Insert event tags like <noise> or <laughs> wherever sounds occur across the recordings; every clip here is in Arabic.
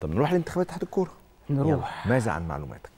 طب نروح لانتخابات اتحاد الكوره نروح ماذا عن معلوماتك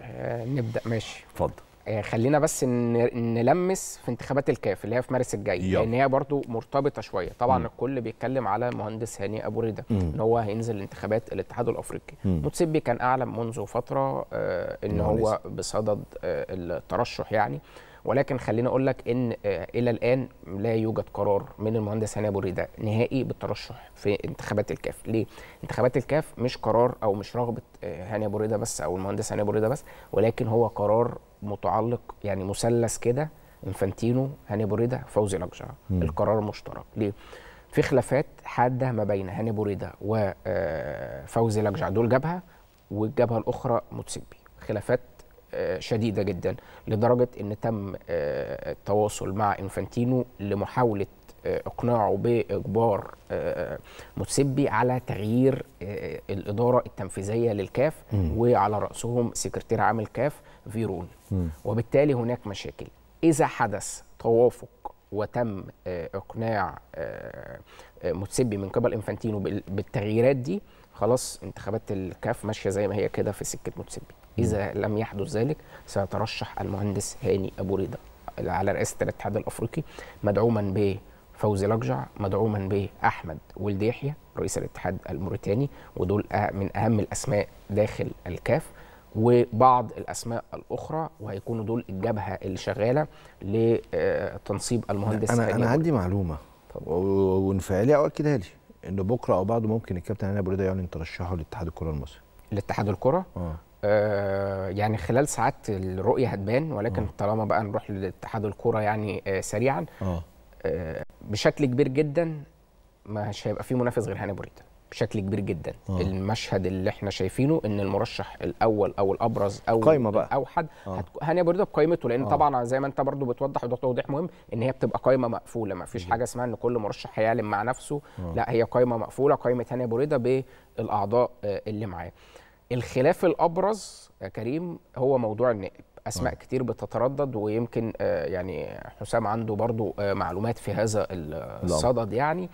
آه نبدا ماشي اتفضل آه خلينا بس نلمس في انتخابات الكاف اللي هي في مارس الجاي يب. لان هي برضو مرتبطه شويه طبعا مم. الكل بيتكلم على مهندس هاني ابو ريده ان هو هينزل انتخابات الاتحاد الافريقي موتسيبي كان اعلم منذ فتره آه ان مهندس. هو بصدد آه، الترشح يعني ولكن خليني اقول لك ان آه، الى الان لا يوجد قرار من المهندس هاني ابو ريده نهائي بالترشح في انتخابات الكاف ليه انتخابات الكاف مش قرار او مش رغبه آه، هاني ابو ريده بس او المهندس هاني ابو ريده بس ولكن هو قرار متعلق يعني مثلث كده انفانتينو هاني ابو ريده فوزي لقجع القرار مشترك ليه في خلافات حاده ما بين هاني ابو ريده وفوزي آه، لقجع دول جبهه والجبهه الاخرى موتسيبي خلافات شديده جدا لدرجه ان تم آه، التواصل مع انفانتينو لمحاوله آه، اقناعه باجبار آه، متسبي على تغيير الاداره التنفيذيه للكاف م. وعلى راسهم سكرتير عام الكاف فيرون م. وبالتالي هناك مشاكل اذا حدث توافق وتم آه، اقناع آه، آه، موتسيبي من قبل انفانتينو بالتغييرات دي خلاص انتخابات الكاف ماشيه زي ما هي كده في سكه موتسيبي اذا لم يحدث ذلك سيترشح المهندس هاني ابو رضا على رئاسه الاتحاد الافريقي مدعوما بفوزي لقجع مدعوما باحمد ولد يحيى رئيس الاتحاد الموريتاني ودول من اهم الاسماء داخل الكاف وبعض الاسماء الاخرى وهيكونوا دول الجبهه اللي شغاله لتنصيب المهندس انا انا, أنا عندي معلومه وانفعالي اكدها لي ان بكره او بعده ممكن الكابتن هاني ابو رضا يعلن ترشحه لاتحاد الكره المصري لاتحاد الكره آه. آه، يعني خلال ساعات الرؤيه هتبان ولكن أوه. طالما بقى نروح لاتحاد الكره يعني آه، سريعا آه. آه. بشكل كبير جدا مش هيبقى في منافس غير هاني بوريتا بشكل كبير جدا آه. المشهد اللي احنا شايفينه ان المرشح الاول او الابرز او قايمه بقى اوحد آه. هتك... برضه بقائمته لان آه. طبعا زي ما انت برضه بتوضح وده توضيح مهم ان هي بتبقى قائمه مقفوله ما فيش حاجه اسمها ان كل مرشح هيعلم مع نفسه آه. لا هي قائمه مقفوله قائمه هاني بريده بالاعضاء آه، اللي معاه الخلاف الابرز يا كريم هو موضوع النائب اسماء آه. كتير بتتردد ويمكن آه، يعني حسام عنده برضه آه، معلومات في هذا الصدد يعني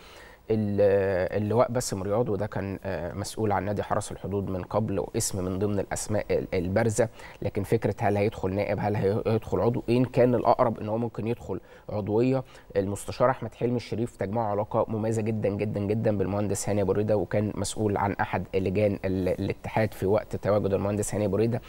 اللواء باسم رياض وده كان آه، مسؤول عن نادي حرس الحدود من قبل واسم من ضمن الاسماء البارزه لكن فكره هل هيدخل نائب هل هيدخل عضو ان كان الاقرب ان هو ممكن يدخل عضويه المستشار احمد حلمي الشريف تجمعه علاقه مميزه جدا جدا جدا بالمهندس هاني ابو ريده وكان مسؤول عن احد لجان الاتحاد في وقت تواجد المهندس هاني ابو ريده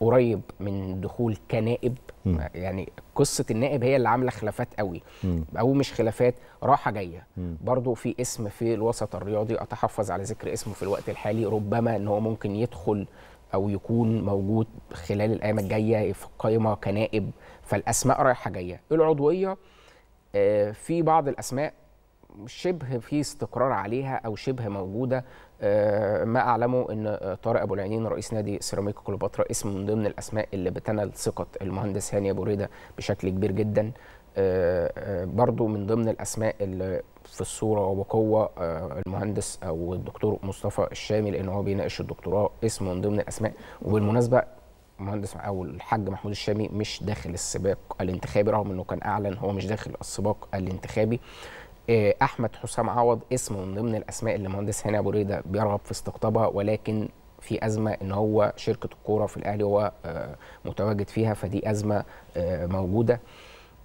قريب من دخول كنائب م. يعني قصه النائب هي اللي عامله خلافات قوي م. او مش خلافات راحه جايه برضه في اسم في الوسط الرياضي اتحفظ على ذكر اسمه في الوقت الحالي ربما ان هو ممكن يدخل او يكون موجود خلال الايام الجايه في القائمه كنائب فالاسماء رايحه جايه العضويه آه، في بعض الاسماء شبه في استقرار عليها او شبه موجوده آه، ما اعلمه ان آه، طارق ابو العينين رئيس نادي سيراميكا كليوباترا اسم من ضمن الاسماء اللي بتنل ثقه المهندس هاني ابو ريده بشكل كبير جدا آه، برضو من ضمن الاسماء اللي في الصوره وبقوه المهندس او الدكتور مصطفى الشامي لان هو بيناقش الدكتوراه اسم من ضمن الاسماء وبالمناسبه المهندس او الحاج محمود الشامي مش داخل السباق الانتخابي رغم انه كان اعلن هو مش داخل السباق الانتخابي آه، احمد حسام عوض اسم من ضمن الاسماء اللي مهندس هاني ابو ريده بيرغب في استقطابها ولكن في ازمه ان هو شركه الكوره في الاهلي هو آه، متواجد فيها فدي ازمه آه، موجوده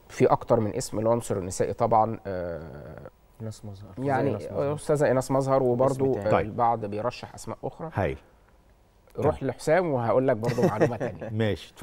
في اكتر من اسم العنصر النسائي طبعا ايناس مظهر يعني استاذه ايناس مظهر وبرده طيب. البعض بيرشح اسماء اخرى هاي روح لحسام وهقول لك برضه معلومه ثانيه <laughs> ماشي